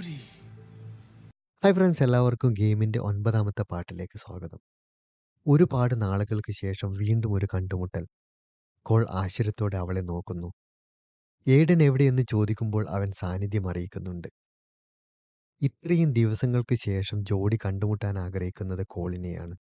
ഭൂരി hi friends എല്ലാവർക്കും ഗെയിമിൻ്റെ ഒൻപതാമത്തെ പാട്ടിലേക്ക് സ്വാഗതം ഒരുപാട് നാളുകൾക്ക് ശേഷം വീണ്ടും ഒരു കണ്ടുമുട്ടൽ കോൾ ആശ്ചര്യത്തോടെ അവളെ നോക്കുന്നു ഏഡൻ എവിടെയെന്ന് ചോദിക്കുമ്പോൾ അവൻ സാന്നിധ്യം അറിയിക്കുന്നുണ്ട് ഇത്രയും ദിവസങ്ങൾക്ക് ശേഷം ജോഡി കണ്ടുമുട്ടാൻ ആഗ്രഹിക്കുന്നത് കോളിനെയാണ്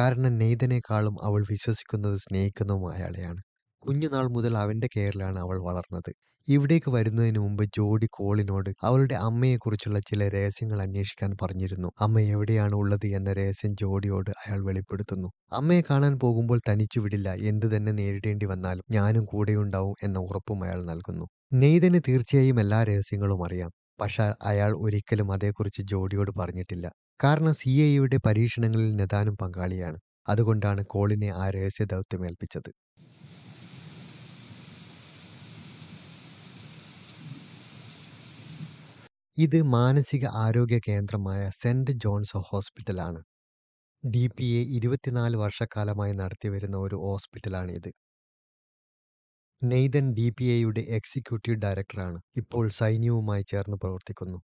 കാരണം നെയ്തനേക്കാളും അവൾ വിശ്വസിക്കുന്നത് സ്നേഹിക്കുന്നതും അയാളെയാണ് കുഞ്ഞുനാൾ മുതൽ അവൻ്റെ കെയറിലാണ് അവൾ വളർന്നത് ഇവിടേക്ക് വരുന്നതിന് മുമ്പ് ജോഡി കോളിനോട് അവളുടെ അമ്മയെക്കുറിച്ചുള്ള ചില രഹസ്യങ്ങൾ അന്വേഷിക്കാൻ പറഞ്ഞിരുന്നു അമ്മ എവിടെയാണ് ഉള്ളത് എന്ന രഹസ്യം ജോഡിയോട് അയാൾ വെളിപ്പെടുത്തുന്നു അമ്മയെ കാണാൻ പോകുമ്പോൾ തനിച്ചു വിടില്ല എന്തു തന്നെ നേരിടേണ്ടി വന്നാലും ഞാനും കൂടെയുണ്ടാവും എന്ന ഉറപ്പും അയാൾ നൽകുന്നു നെയ്തന് തീർച്ചയായും എല്ലാ രഹസ്യങ്ങളും അറിയാം പക്ഷേ അയാൾ ഒരിക്കലും അതേക്കുറിച്ച് ജോഡിയോട് പറഞ്ഞിട്ടില്ല കാരണം സി ഐയുടെ പരീക്ഷണങ്ങളിൽ നിതാനും പങ്കാളിയാണ് അതുകൊണ്ടാണ് കോളിനെ ആ രഹസ്യ ദൗത്യം ഏൽപ്പിച്ചത് ഇത് മാനസിക ആരോഗ്യ കേന്ദ്രമായ സെന്റ് ജോൺസ് ഹോസ്പിറ്റലാണ് ഡി പി എ ഇരുപത്തിനാല് വർഷക്കാലമായി നടത്തിവരുന്ന ഒരു ഹോസ്പിറ്റലാണ് ഇത് നെയ്തൻ ഡി പി എയുടെ എക്സിക്യൂട്ടീവ് ഡയറക്ടറാണ് ഇപ്പോൾ സൈന്യവുമായി ചേർന്ന് പ്രവർത്തിക്കുന്നു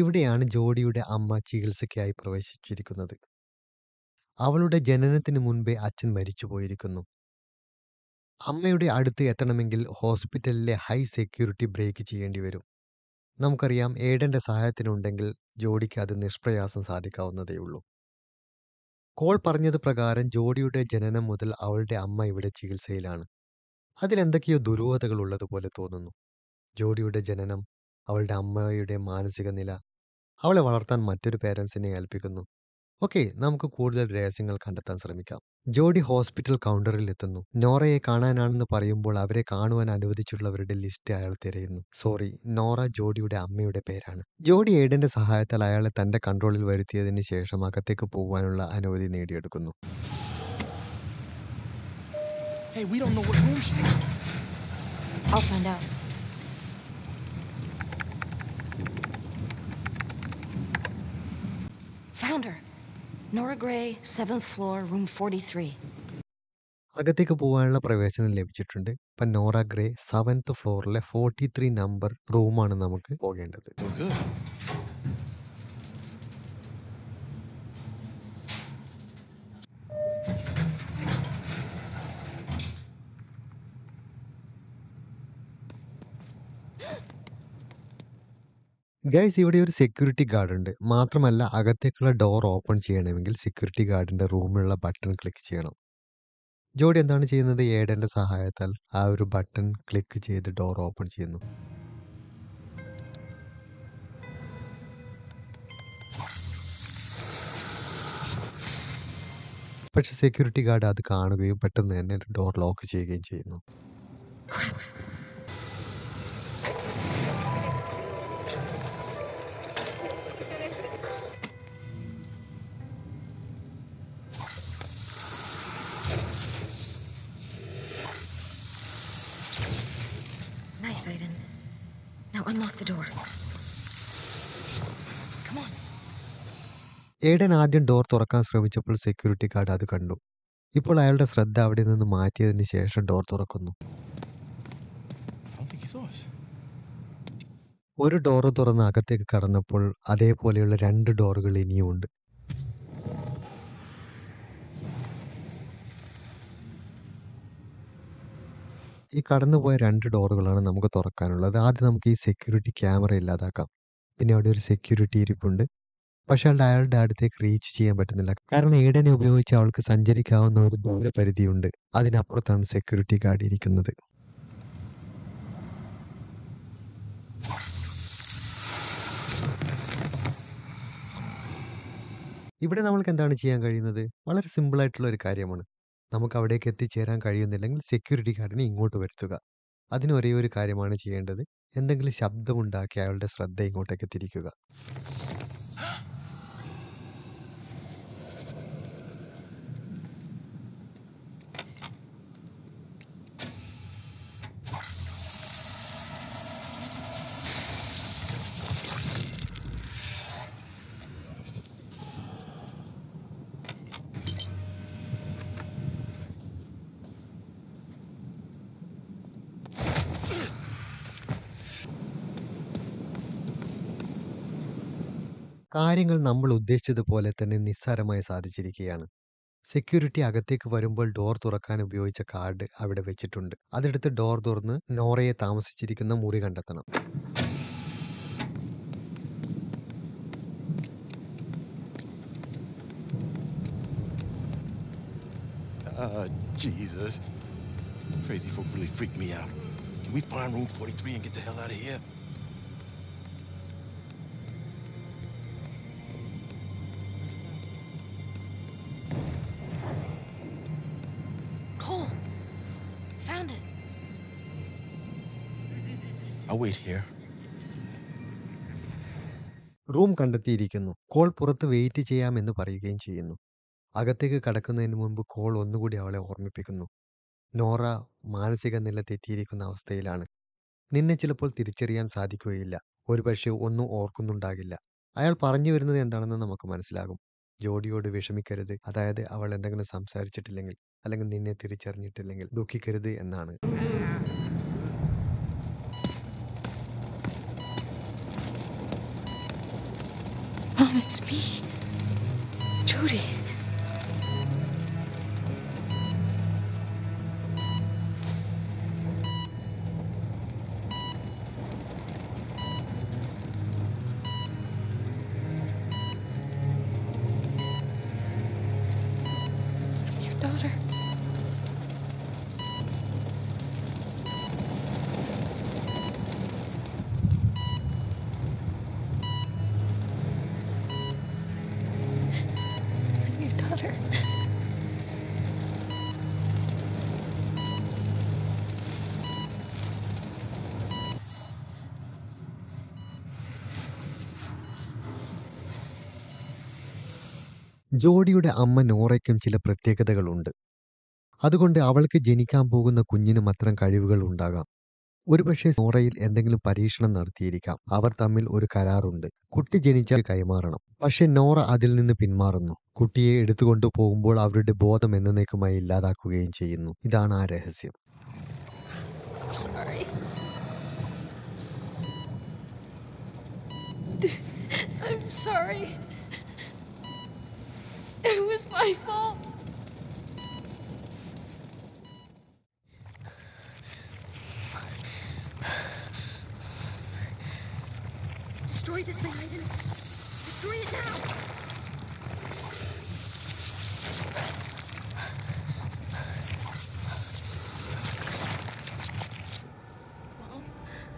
ഇവിടെയാണ് ജോഡിയുടെ അമ്മ ചികിത്സയ്ക്കായി പ്രവേശിച്ചിരിക്കുന്നത് അവളുടെ ജനനത്തിന് മുൻപേ അച്ഛൻ മരിച്ചു പോയിരിക്കുന്നു അമ്മയുടെ അടുത്ത് എത്തണമെങ്കിൽ ഹോസ്പിറ്റലിലെ ഹൈ സെക്യൂരിറ്റി ബ്രേക്ക് ചെയ്യേണ്ടി വരും നമുക്കറിയാം ഏഡൻ്റെ സഹായത്തിനുണ്ടെങ്കിൽ ജോഡിക്ക് അത് നിഷ്പ്രയാസം സാധിക്കാവുന്നതേയുള്ളൂ കോൾ പറഞ്ഞത് പ്രകാരം ജോഡിയുടെ ജനനം മുതൽ അവളുടെ അമ്മ ഇവിടെ ചികിത്സയിലാണ് അതിലെന്തൊക്കെയോ ദുരൂഹതകൾ ഉള്ളതുപോലെ തോന്നുന്നു ജോഡിയുടെ ജനനം അവളുടെ അമ്മയുടെ മാനസിക നില അവളെ വളർത്താൻ മറ്റൊരു പേരൻസിനെ ഏൽപ്പിക്കുന്നു ഓക്കെ നമുക്ക് കൂടുതൽ രഹസ്യങ്ങൾ കണ്ടെത്താൻ ശ്രമിക്കാം ജോഡി ഹോസ്പിറ്റൽ കൗണ്ടറിൽ എത്തുന്നു നോറയെ കാണാനാണെന്ന് പറയുമ്പോൾ അവരെ കാണുവാൻ അനുവദിച്ചുള്ളവരുടെ ലിസ്റ്റ് അയാൾ തിരയുന്നു സോറി നോറ ജോഡിയുടെ അമ്മയുടെ പേരാണ് ജോഡി ഏഡന്റെ സഹായത്താൽ അയാളെ തന്റെ കൺട്രോളിൽ വരുത്തിയതിന് ശേഷം അകത്തേക്ക് പോകാനുള്ള അനുമതി നേടിയെടുക്കുന്നു Hey, Found her. Nora Gray, 7th floor, room 43. അകത്തേക്ക് പോകാനുള്ള പ്രവേശനം ലഭിച്ചിട്ടുണ്ട് ഇപ്പൊ നോറ ഗ്രേ സെവൻത് ഫ്ലോറിലെ ഫോർട്ടി ത്രീ നമ്പർ റൂമാണ് നമുക്ക് പോകേണ്ടത് ഗൈസ് ഇവിടെ ഒരു സെക്യൂരിറ്റി ഗാർഡ് ഉണ്ട് മാത്രമല്ല അകത്തേക്കുള്ള ഡോർ ഓപ്പൺ ചെയ്യണമെങ്കിൽ സെക്യൂരിറ്റി ഗാർഡിൻ്റെ റൂമിലുള്ള ബട്ടൺ ക്ലിക്ക് ചെയ്യണം ജോഡി എന്താണ് ചെയ്യുന്നത് ഏഡന്റെ സഹായത്താൽ ആ ഒരു ബട്ടൺ ക്ലിക്ക് ചെയ്ത് ഡോർ ഓപ്പൺ ചെയ്യുന്നു പക്ഷെ സെക്യൂരിറ്റി ഗാർഡ് അത് കാണുകയും പെട്ടെന്ന് തന്നെ ഡോർ ലോക്ക് ചെയ്യുകയും ചെയ്യുന്നു Unlock the door. Come on. Aiden ആദ്യം ഡോർ തുറക്കാൻ ശ്രമിച്ചപ്പോൾ സെക്യൂരിറ്റി ഗാർഡ് അത് കണ്ടു ഇപ്പോൾ അയാളുടെ ശ്രദ്ധ അവിടെ നിന്ന് മാറ്റിയതിന് ശേഷം ഡോർ തുറക്കുന്നു ഒരു ഡോറ് തുറന്ന് അകത്തേക്ക് കടന്നപ്പോൾ അതേപോലെയുള്ള രണ്ട് ഡോറുകൾ ഇനിയുമുണ്ട് ഈ കടന്നുപോയ രണ്ട് ഡോറുകളാണ് നമുക്ക് തുറക്കാനുള്ളത് ആദ്യം നമുക്ക് ഈ സെക്യൂരിറ്റി ക്യാമറ ഇല്ലാതാക്കാം പിന്നെ അവിടെ ഒരു സെക്യൂരിറ്റി ഇരിപ്പുണ്ട് പക്ഷെ അയാളുടെ അയാളുടെ അടുത്തേക്ക് റീച്ച് ചെയ്യാൻ പറ്റുന്നില്ല കാരണം ഏടനെ ഉപയോഗിച്ച് അവൾക്ക് സഞ്ചരിക്കാവുന്ന ഒരു ദൂരപരിധിയുണ്ട് അതിനപ്പുറത്താണ് സെക്യൂരിറ്റി ഗാർഡ് ഇരിക്കുന്നത് ഇവിടെ നമ്മൾക്ക് എന്താണ് ചെയ്യാൻ കഴിയുന്നത് വളരെ സിമ്പിൾ ആയിട്ടുള്ള ഒരു കാര്യമാണ് നമുക്ക് അവിടേക്ക് എത്തിച്ചേരാൻ കഴിയുന്നില്ലെങ്കിൽ സെക്യൂരിറ്റി ഗാർഡിനെ ഇങ്ങോട്ട് വരുത്തുക അതിന് ഒരേ ഒരു കാര്യമാണ് ചെയ്യേണ്ടത് എന്തെങ്കിലും ശബ്ദമുണ്ടാക്കി അയാളുടെ ശ്രദ്ധ ഇങ്ങോട്ടേക്ക് തിരിക്കുക കാര്യങ്ങൾ നമ്മൾ ഉദ്ദേശിച്ചതുപോലെ തന്നെ നിസ്സാരമായി സാധിച്ചിരിക്കുകയാണ്. സെക്യൂരിറ്റി അകത്തേക്ക് വരുമ്പോൾ ഡോർ തുറക്കാൻ ഉപയോഗിച്ച കാർഡ് അവിടെ വെച്ചിട്ടുണ്ട്. അതെടുത്ത് ഡോർ തുറന്ന് നോറയെ താമസിച്ചിരിക്കുന്ന മുറി കണ്ടെത്തണം. Ah, Jesus. Crazy folk really freaked me out. Can we find room 43 and get the hell out of here? Found it. I'll wait here. Room കണ്ടെത്തിയിരിക്കുന്നു കോൾ പുറത്ത് വെയിറ്റ് ചെയ്യാമെന്ന് പറയുകയും ചെയ്യുന്നു അകത്തേക്ക് കടക്കുന്നതിന് മുൻപ് കോൾ ഒന്നുകൂടി അവളെ ഓർമ്മിപ്പിക്കുന്നു നോറ മാനസിക നില തെറ്റിയിരിക്കുന്ന അവസ്ഥയിലാണ് നിന്നെ ചിലപ്പോൾ തിരിച്ചറിയാൻ സാധിക്കുകയില്ല ഒരുപക്ഷെ ഒന്നും ഓർക്കുന്നുണ്ടാകില്ല അയാൾ പറഞ്ഞു വരുന്നത് എന്താണെന്ന് നമുക്ക് മനസ്സിലാകും ജോഡിയോട് വിഷമിക്കരുത് അതായത് അവൾ എന്തെങ്കിലും സംസാരിച്ചിട്ടില്ലെങ്കിൽ അല്ലെങ്കിൽ നിന്നെ തിരിച്ചറിഞ്ഞിട്ടില്ലെങ്കിൽ ദുഃഖിക്കരുത് എന്നാണ് Mom, it's me, Judy. ജോഡിയുടെ അമ്മ നോറയ്ക്കും ചില പ്രത്യേകതകളുണ്ട് അതുകൊണ്ട് അവൾക്ക് ജനിക്കാൻ പോകുന്ന കുഞ്ഞിനും അത്തരം കഴിവുകൾ ഉണ്ടാകാം ഒരുപക്ഷെ നോറയിൽ എന്തെങ്കിലും പരീക്ഷണം നടത്തിയിരിക്കാം അവർ തമ്മിൽ ഒരു കരാറുണ്ട് കുട്ടി ജനിച്ചാൽ കൈമാറണം പക്ഷെ നോറ അതിൽ നിന്ന് പിന്മാറുന്നു കുട്ടിയെ എടുത്തുകൊണ്ടു പോകുമ്പോൾ അവരുടെ ബോധം എന്നേക്കുമായി ഇല്ലാതാക്കുകയും ചെയ്യുന്നു ഇതാണ് ആ രഹസ്യം I'm sorry. It was my fault. Destroy this thing, Raiden. Destroy it now.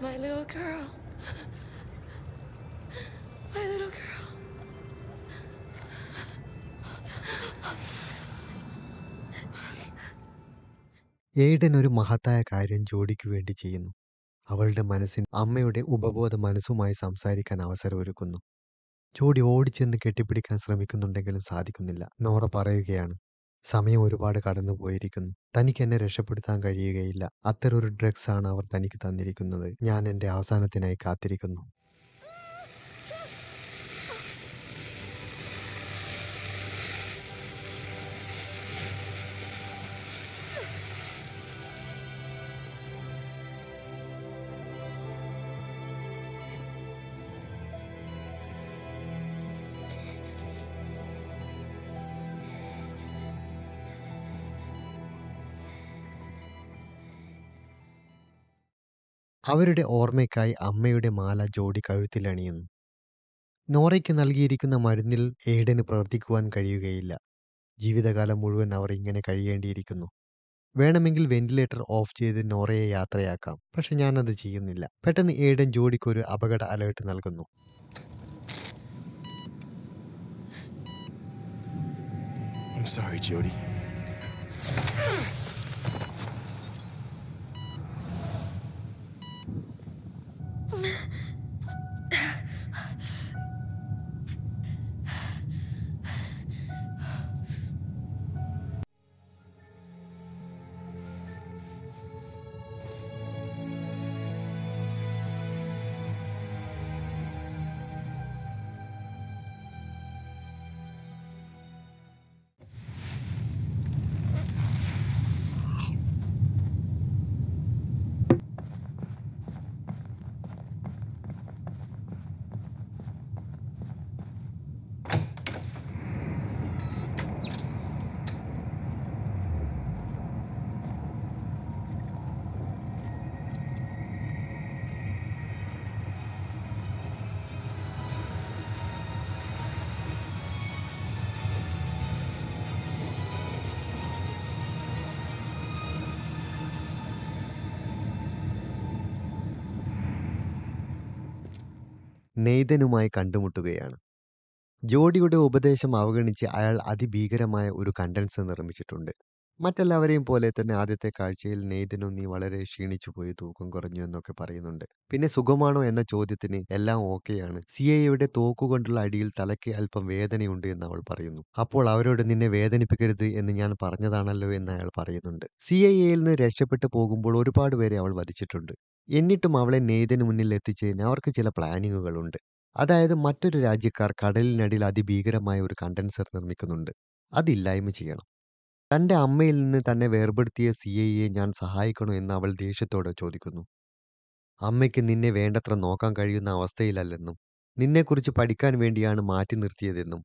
my little girl. ഏടൻ ഒരു മഹത്തായ കാര്യം ജോഡിക്കു വേണ്ടി ചെയ്യുന്നു. അവളുടെ മനസ്സിന് അമ്മയുടെ ഉപബോധ മനസ്സുമായി സംസാരിക്കാൻ ഒരുക്കുന്നു ജോഡി ഓടിച്ചെന്ന് കെട്ടിപ്പിടിക്കാൻ ശ്രമിക്കുന്നുണ്ടെങ്കിലും സാധിക്കുന്നില്ല. നോറ പറയുകയാണ്, "സമയം ഒരുപാട് കടന്നുപോയിരിക്കുന്നു. തനിക്ക് എന്നെ രക്ഷപ്പെടുത്താൻ കഴിയുകയില്ല. ഡ്രഗ്സ് ആണ് അവർ തനിക്ക് തന്നിരിക്കുന്നത്. ഞാൻ എന്റെ അവസാനത്തിനായി കാത്തിരിക്കുന്നു. അവരുടെ ഓർമ്മയ്ക്കായി അമ്മയുടെ മാല ജോഡി കഴുത്തിലണിയുന്നു നോറയ്ക്ക് നൽകിയിരിക്കുന്ന മരുന്നിൽ എയ്ഡന് പ്രവർത്തിക്കുവാൻ കഴിയുകയില്ല ജീവിതകാലം മുഴുവൻ അവർ ഇങ്ങനെ കഴിയേണ്ടിയിരിക്കുന്നു വേണമെങ്കിൽ വെന്റിലേറ്റർ ഓഫ് ചെയ്ത് നോറയെ യാത്രയാക്കാം പക്ഷെ ഞാനത് ചെയ്യുന്നില്ല പെട്ടെന്ന് എയ്ഡൻ ജോഡിക്കൊരു ഒരു അപകട അലേർട്ട് നൽകുന്നു I'm sorry, Jody. നെയ്തനുമായി കണ്ടുമുട്ടുകയാണ് ജോഡിയുടെ ഉപദേശം അവഗണിച്ച് അയാൾ അതിഭീകരമായ ഒരു കണ്ടൻസ് നിർമ്മിച്ചിട്ടുണ്ട് മറ്റെല്ലാവരെയും പോലെ തന്നെ ആദ്യത്തെ കാഴ്ചയിൽ നെയ്തനും നീ വളരെ ക്ഷീണിച്ചു പോയി തൂക്കം കുറഞ്ഞു എന്നൊക്കെ പറയുന്നുണ്ട് പിന്നെ സുഖമാണോ എന്ന ചോദ്യത്തിന് എല്ലാം ഓക്കെയാണ് സി എയുടെ തോക്കുകൊണ്ടുള്ള അടിയിൽ തലയ്ക്ക് അല്പം വേദനയുണ്ട് എന്ന് അവൾ പറയുന്നു അപ്പോൾ അവരോട് നിന്നെ വേദനിപ്പിക്കരുത് എന്ന് ഞാൻ പറഞ്ഞതാണല്ലോ എന്ന് അയാൾ പറയുന്നുണ്ട് സി എയിൽ നിന്ന് രക്ഷപ്പെട്ടു പോകുമ്പോൾ ഒരുപാട് പേരെ അവൾ വധിച്ചിട്ടുണ്ട് എന്നിട്ടും അവളെ നെയ്തന് മുന്നിൽ എത്തിച്ചതിന് അവർക്ക് ചില പ്ലാനിങ്ങുകളുണ്ട് അതായത് മറ്റൊരു രാജ്യക്കാർ കടലിനടിയിൽ അതിഭീകരമായ ഒരു കണ്ടൻസർ നിർമ്മിക്കുന്നുണ്ട് അതില്ലായ്മ ചെയ്യണം തൻ്റെ അമ്മയിൽ നിന്ന് തന്നെ വേർപെടുത്തിയ സി എ ഞാൻ സഹായിക്കണോ എന്ന് അവൾ ദേഷ്യത്തോടെ ചോദിക്കുന്നു അമ്മയ്ക്ക് നിന്നെ വേണ്ടത്ര നോക്കാൻ കഴിയുന്ന അവസ്ഥയിലല്ലെന്നും നിന്നെക്കുറിച്ച് പഠിക്കാൻ വേണ്ടിയാണ് മാറ്റി നിർത്തിയതെന്നും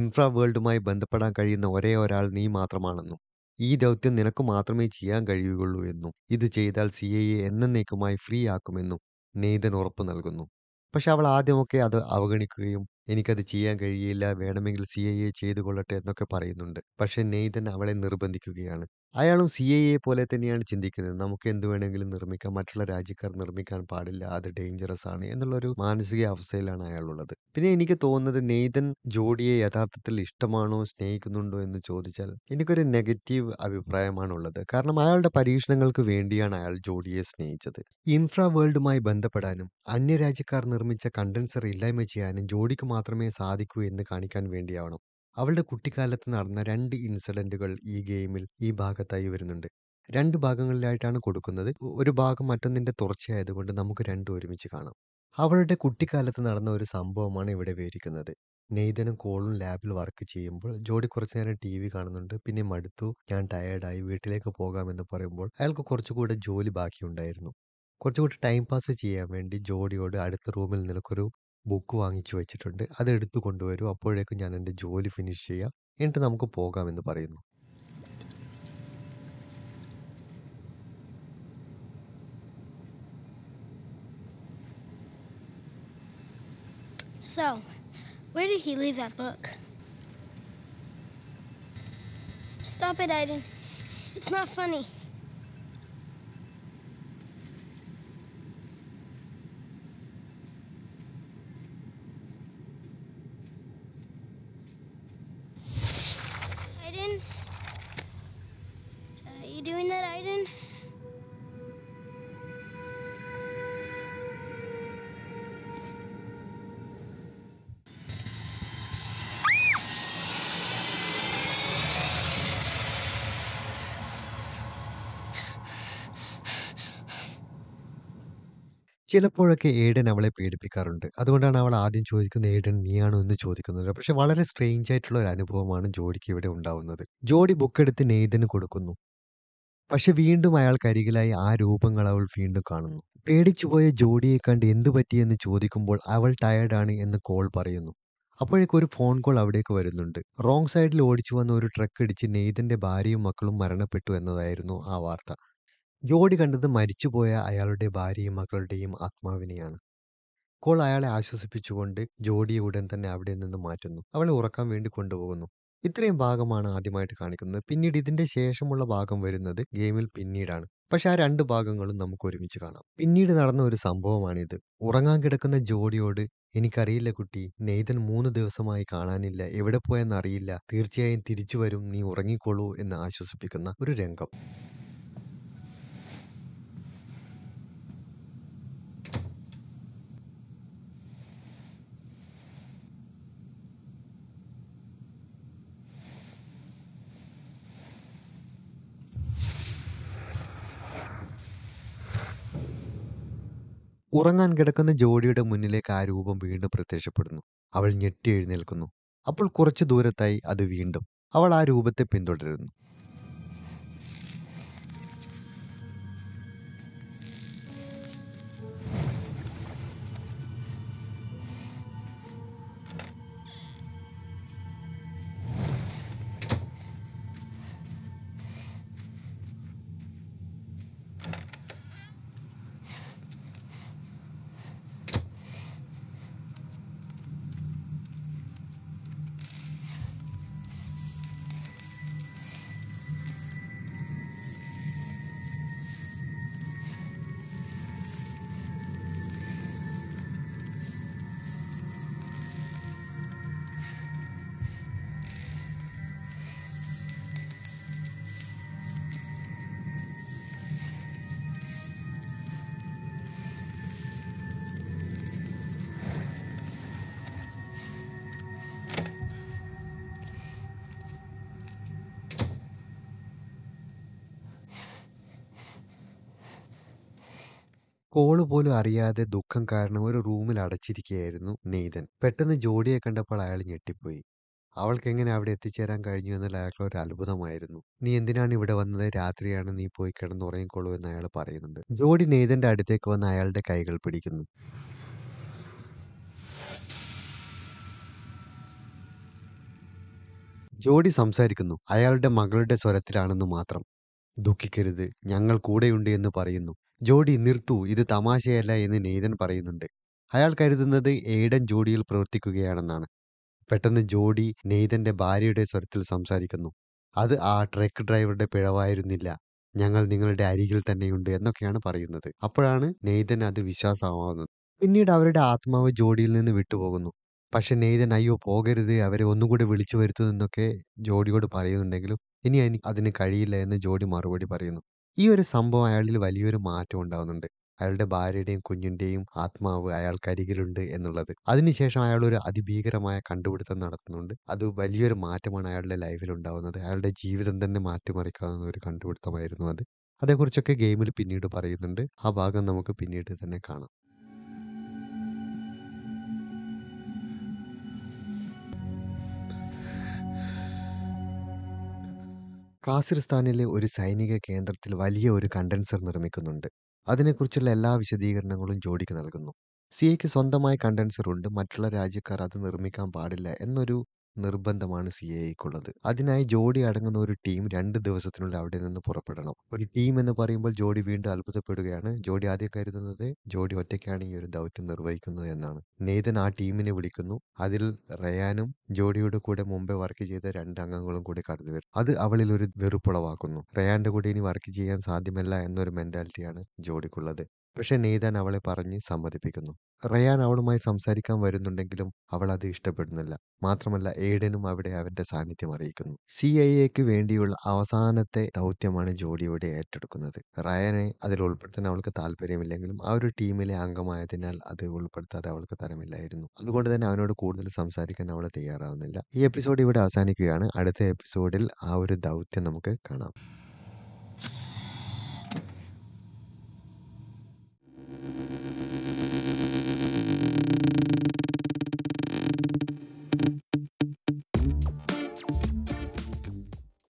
ഇൻഫ്രാ വേൾഡുമായി ബന്ധപ്പെടാൻ കഴിയുന്ന ഒരേ ഒരാൾ നീ മാത്രമാണെന്നും ഈ ദൗത്യം നിനക്ക് മാത്രമേ ചെയ്യാൻ കഴിയുകയുള്ളൂ എന്നും ഇത് ചെയ്താൽ സി ഐ എ എന്നേക്കുമായി ഫ്രീ ആക്കുമെന്നും നെയ്തൻ ഉറപ്പു നൽകുന്നു പക്ഷെ അവൾ ആദ്യമൊക്കെ അത് അവഗണിക്കുകയും എനിക്കത് ചെയ്യാൻ കഴിയില്ല വേണമെങ്കിൽ സി ഐ എ ചെയ്തു കൊള്ളട്ടെ എന്നൊക്കെ പറയുന്നുണ്ട് പക്ഷെ നെയ്തൻ അവളെ നിർബന്ധിക്കുകയാണ് അയാളും സി ഐ എ പോലെ തന്നെയാണ് ചിന്തിക്കുന്നത് നമുക്ക് എന്ത് വേണമെങ്കിലും നിർമ്മിക്കാം മറ്റുള്ള രാജ്യക്കാർ നിർമ്മിക്കാൻ പാടില്ല അത് ഡേഞ്ചറസ് ആണ് എന്നുള്ളൊരു മാനസിക അവസ്ഥയിലാണ് അയാളുള്ളത് പിന്നെ എനിക്ക് തോന്നുന്നത് നെയ്തൻ ജോഡിയെ യഥാർത്ഥത്തിൽ ഇഷ്ടമാണോ സ്നേഹിക്കുന്നുണ്ടോ എന്ന് ചോദിച്ചാൽ എനിക്കൊരു നെഗറ്റീവ് അഭിപ്രായമാണ് ഉള്ളത് കാരണം അയാളുടെ പരീക്ഷണങ്ങൾക്ക് വേണ്ടിയാണ് അയാൾ ജോഡിയെ സ്നേഹിച്ചത് ഇൻഫ്രാ വേൾഡുമായി ബന്ധപ്പെടാനും അന്യരാജ്യക്കാർ നിർമ്മിച്ച കണ്ടൻസർ ഇല്ലായ്മ ചെയ്യാനും ജോഡിക്ക് മാത്രമേ സാധിക്കൂ എന്ന് കാണിക്കാൻ വേണ്ടിയാവണം അവളുടെ കുട്ടിക്കാലത്ത് നടന്ന രണ്ട് ഇൻസിഡന്റുകൾ ഈ ഗെയിമിൽ ഈ ഭാഗത്തായി വരുന്നുണ്ട്. രണ്ട് ഭാഗങ്ങളിലായിട്ടാണ് കൊടുക്കുന്നത്. ഒരു ഭാഗം മറ്റൊന്നിന്റെ തുടർച്ചയായതുകൊണ്ട് നമുക്ക് രണ്ടും ഒരുമിച്ച് കാണാം. അവളുടെ കുട്ടിക്കാലത്ത് നടന്ന ഒരു സംഭവമാണ് ഇവിടെ വിവരിക്കുന്നത്. നെയ്തനും കോളും ലാബിൽ വർക്ക് ചെയ്യുമ്പോൾ ജോഡി നേരം ടി വി കാണുന്നുണ്ട്. പിന്നെ മടുത്തു, ഞാൻ ടയേർഡായി, വീട്ടിലേക്ക് പോകാമെന്ന് പറയുമ്പോൾ അയാൾക്ക് കുറച്ചുകൂടെ ജോലി ബാക്കിയുണ്ടായിരുന്നു. കുറച്ചുകൂടി ടൈം പാസ് ചെയ്യാൻ വേണ്ടി ജോഡിയോട് അടുത്ത റൂമിൽ നിൽക്കൊരു ബുക്ക് വാങ്ങിച്ചു വെച്ചിട്ടുണ്ട്. അതെടുത്ത് കൊണ്ടുവരും അപ്പോഴേക്കും ഞാൻ എൻ്റെ ജോലി ഫിനിഷ് ചെയ്യാം. എന്നിട്ട് നമുക്ക് പോകാമെന്ന് പറയുന്നു. So, where did he leave that book? Stop it, Aiden. It's not funny. ചിലപ്പോഴൊക്കെ ഏഡൻ അവളെ പേടിപ്പിക്കാറുണ്ട് അതുകൊണ്ടാണ് അവൾ ആദ്യം ചോദിക്കുന്നത് ഏഡൻ നീയാണോ എന്ന് ചോദിക്കുന്നത് പക്ഷെ വളരെ സ്ട്രെയിഞ്ച് ആയിട്ടുള്ള ഒരു അനുഭവമാണ് ജോഡിക്ക് ഇവിടെ ഉണ്ടാവുന്നത് ജോഡി ബുക്ക് എടുത്ത് നെയ്തന് കൊടുക്കുന്നു പക്ഷെ വീണ്ടും അയാൾക്കരികിലായി ആ രൂപങ്ങൾ അവൾ വീണ്ടും കാണുന്നു പേടിച്ചുപോയ ജോഡിയെ കണ്ട് എന്തു പറ്റിയെന്ന് ചോദിക്കുമ്പോൾ അവൾ ടയർഡാണ് എന്ന് കോൾ പറയുന്നു അപ്പോഴേക്കും ഒരു ഫോൺ കോൾ അവിടേക്ക് വരുന്നുണ്ട് റോങ് സൈഡിൽ ഓടിച്ചു വന്ന ഒരു ട്രക്ക് ഇടിച്ച് നെയ്തന്റെ ഭാര്യയും മക്കളും മരണപ്പെട്ടു എന്നതായിരുന്നു ആ വാർത്ത ജോഡി കണ്ടത് മരിച്ചുപോയ അയാളുടെ ഭാര്യയും മക്കളുടെയും ആത്മാവിനെയാണ്. കോൾ അയാളെ ആശ്വസിപ്പിച്ചുകൊണ്ട് ജോഡിയെ ഉടൻ തന്നെ അവിടെ നിന്ന് മാറ്റുന്നു. അവളെ ഉറക്കാൻ വേണ്ടി കൊണ്ടുപോകുന്നു. ഇത്രയും ഭാഗമാണ് ആദ്യമായിട്ട് കാണിക്കുന്നത്. പിന്നീട് ഇതിന്റെ ശേഷമുള്ള ഭാഗം വരുന്നത് ഗെയിമിൽ പിന്നീടാണ്. പക്ഷെ ആ രണ്ട് ഭാഗങ്ങളും നമുക്ക് ഒരുമിച്ച് കാണാം. പിന്നീട് നടന്ന ഒരു സംഭവമാണിത്. ഉറങ്ങാൻ കിടക്കുന്ന ജോഡിയോട് "എനിക്കറിയില്ല കുട്ടി, നെയ്തൻ മൂന്ന് ദിവസമായി കാണാനില്ല. എവിടെ പോയെന്നറിയില്ല. തീർച്ചയായും തിരിച്ചു വരും. നീ ഉറങ്ങിക്കോളൂ" എന്ന് ആശ്വസിപ്പിക്കുന്ന ഒരു രംഗം. ഉറങ്ങാൻ കിടക്കുന്ന ജോഡിയുടെ മുന്നിലേക്ക് ആ രൂപം വീണ്ടും പ്രത്യക്ഷപ്പെടുന്നു. അവൾ ഞെട്ടി എഴുന്നേൽക്കുന്നു. അപ്പോൾ കുറച്ചു ദൂരത്തായി അത് വീണ്ടും. അവൾ ആ രൂപത്തെ പിന്തുടരുന്നു. കോള് പോലും അറിയാതെ ദുഃഖം കാരണം ഒരു റൂമിൽ അടച്ചിരിക്കുകയായിരുന്നു നെയ്തൻ പെട്ടെന്ന് ജോഡിയെ കണ്ടപ്പോൾ അയാൾ ഞെട്ടിപ്പോയി അവൾക്ക് എങ്ങനെ അവിടെ എത്തിച്ചേരാൻ കഴിഞ്ഞു എന്നാൽ അയാൾക്ക് ഒരു അത്ഭുതമായിരുന്നു നീ എന്തിനാണ് ഇവിടെ വന്നത് രാത്രിയാണ് നീ പോയി കിടന്നുറങ്ങിക്കോളൂ എന്ന് അയാൾ പറയുന്നുണ്ട് ജോഡി നെയ്തന്റെ അടുത്തേക്ക് വന്ന് അയാളുടെ കൈകൾ പിടിക്കുന്നു ജോഡി സംസാരിക്കുന്നു അയാളുടെ മകളുടെ സ്വരത്തിലാണെന്ന് മാത്രം ദുഃഖിക്കരുത് ഞങ്ങൾ കൂടെയുണ്ട് എന്ന് പറയുന്നു ജോഡി നിർത്തൂ ഇത് തമാശയല്ല എന്ന് നെയ്തൻ പറയുന്നുണ്ട് അയാൾ കരുതുന്നത് എയ്ഡൻ ജോഡിയിൽ പ്രവർത്തിക്കുകയാണെന്നാണ് പെട്ടെന്ന് ജോഡി നെയ്തന്റെ ഭാര്യയുടെ സ്വരത്തിൽ സംസാരിക്കുന്നു അത് ആ ട്രക്ക് ഡ്രൈവറുടെ പിഴവായിരുന്നില്ല ഞങ്ങൾ നിങ്ങളുടെ അരികിൽ തന്നെയുണ്ട് എന്നൊക്കെയാണ് പറയുന്നത് അപ്പോഴാണ് നെയ്തൻ അത് വിശ്വാസമാവുന്നത് പിന്നീട് അവരുടെ ആത്മാവ് ജോഡിയിൽ നിന്ന് വിട്ടുപോകുന്നു പക്ഷെ നെയ്തൻ അയ്യോ പോകരുത് അവരെ ഒന്നുകൂടി വിളിച്ചു വരുത്തുന്നൊക്കെ ജോഡിയോട് പറയുന്നുണ്ടെങ്കിലും ഇനി അനി അതിന് കഴിയില്ല എന്ന് ജോഡി മറുപടി പറയുന്നു. ഈ ഒരു സംഭവം അയാളിൽ വലിയൊരു മാറ്റം ഉണ്ടാവുന്നുണ്ട്. അയാളുടെ ഭാര്യയുടെയും കുഞ്ഞിന്റെയും ആത്മാവ് അയാൾക്കരികിലുണ്ട് എന്നുള്ളത്. അതിനുശേഷം ഒരു അതിഭീകരമായ കണ്ടുപിടുത്തം നടത്തുന്നുണ്ട്. അത് വലിയൊരു മാറ്റമാണ് അയാളുടെ ലൈഫിൽ ഉണ്ടാവുന്നത്. അയാളുടെ ജീവിതം തന്നെ മാറ്റിമറിക്കാവുന്ന ഒരു കണ്ടുപിടുത്തമായിരുന്നു അത്. അതേക്കുറിച്ചൊക്കെ ഗെയിമിൽ പിന്നീട് പറയുന്നുണ്ട്. ആ ഭാഗം നമുക്ക് പിന്നീട് തന്നെ കാണാം. കാസിർസ്ഥാനിലെ ഒരു സൈനിക കേന്ദ്രത്തിൽ വലിയ ഒരു കണ്ടൻസർ നിർമ്മിക്കുന്നുണ്ട്. അതിനെക്കുറിച്ചുള്ള എല്ലാ വിശദീകരണങ്ങളും ജോഡിക്ക് നൽകുന്നു. സിയയ്ക്ക് സ്വന്തമായി കണ്ടൻസർ ഉണ്ട്. മറ്റുള്ള രാജ്യക്കാർ അത് നിർമ്മിക്കാൻ പാടില്ല എന്നൊരു നിർബന്ധമാണ് സി എ ക്കുള്ളത്. അതിനായി ജോഡി അടങ്ങുന്ന ഒരു ടീം രണ്ട് ദിവസത്തിനുള്ളിൽ അവിടെ നിന്ന് പുറപ്പെടണം. ഒരു ടീം എന്ന് പറയുമ്പോൾ ജോഡി വീണ്ടും അത്ഭുതപ്പെടുകയാണ്. ജോഡി ആദ്യം കരുതുന്നത് ജോഡി ഒറ്റയ്ക്കാണ് ഈ ഒരു ദൗത്യം നിർവഹിക്കുന്നത് എന്നാണ്. നെയ്തൻ ആ ടീമിനെ വിളിക്കുന്നു. അതിൽ റയാനും ജോഡിയുടെ കൂടെ മുമ്പേ വർക്ക് ചെയ്ത രണ്ട് അംഗങ്ങളും കൂടി കടന്നു വരും അത് അവളിൽ ഒരു വെറുപ്പുളവാക്കുന്നു. റയാന്റെ കൂടെ ഇനി വർക്ക് ചെയ്യാൻ സാധ്യമല്ല എന്നൊരു മെന്റാലിറ്റിയാണ് ജോഡിക്കുള്ളത്. പക്ഷേ നെയ്താൻ അവളെ പറഞ്ഞ് സമ്മതിപ്പിക്കുന്നു. റയാൻ അവളുമായി സംസാരിക്കാൻ വരുന്നുണ്ടെങ്കിലും അവൾ അത് ഇഷ്ടപ്പെടുന്നില്ല മാത്രമല്ല ഏഡനും അവിടെ അവന്റെ സാന്നിധ്യം അറിയിക്കുന്നു സി ഐ എക്ക് വേണ്ടിയുള്ള അവസാനത്തെ ദൗത്യമാണ് ജോഡിയോടെ ഏറ്റെടുക്കുന്നത് റയാനെ അതിൽ ഉൾപ്പെടുത്താൻ അവൾക്ക് താല്പര്യമില്ലെങ്കിലും ആ ഒരു ടീമിലെ അംഗമായതിനാൽ അത് ഉൾപ്പെടുത്താതെ അവൾക്ക് തരമില്ലായിരുന്നു അതുകൊണ്ട് തന്നെ അവനോട് കൂടുതൽ സംസാരിക്കാൻ അവൾ തയ്യാറാവുന്നില്ല ഈ എപ്പിസോഡ് ഇവിടെ അവസാനിക്കുകയാണ് അടുത്ത എപ്പിസോഡിൽ ആ ഒരു ദൗത്യം നമുക്ക് കാണാം